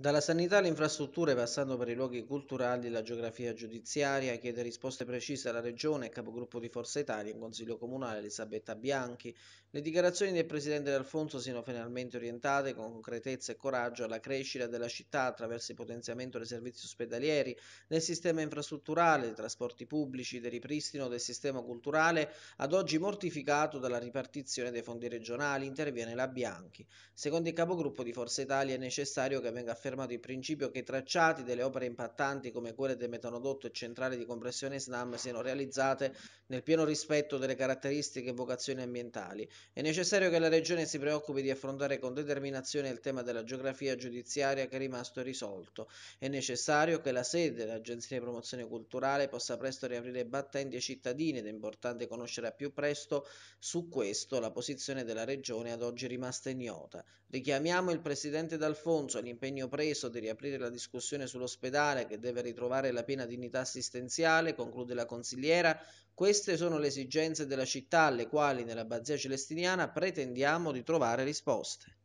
Dalla sanità alle infrastrutture, passando per i luoghi culturali, la geografia giudiziaria chiede risposte precise alla Regione e capogruppo di Forza Italia in Consiglio Comunale Elisabetta Bianchi. Le dichiarazioni del Presidente D'Alfonso siano finalmente orientate con concretezza e coraggio alla crescita della città attraverso il potenziamento dei servizi ospedalieri, del sistema infrastrutturale, dei trasporti pubblici, del ripristino del sistema culturale, ad oggi mortificato dalla ripartizione dei fondi regionali, interviene la Bianchi. Secondo il capogruppo di Forza Italia è necessario che venga affermato affermato il principio che i tracciati delle opere impattanti come quelle del metanodotto e centrale di compressione SNAM siano realizzate nel pieno rispetto delle caratteristiche e vocazioni ambientali. È necessario che la Regione si preoccupi di affrontare con determinazione il tema della geografia giudiziaria che è rimasto irrisolto. È necessario che la sede dell'Agenzia di Promozione Culturale possa presto riaprire battenti ai cittadini ed è importante conoscere a più presto su questo la posizione della Regione ad oggi rimasta ignota. Richiamiamo il Presidente D'Alfonso all'impegno preso preso di riaprire la discussione sull'ospedale che deve ritrovare la piena dignità assistenziale, conclude la consigliera, queste sono le esigenze della città alle quali nell'abbazia celestiniana pretendiamo di trovare risposte.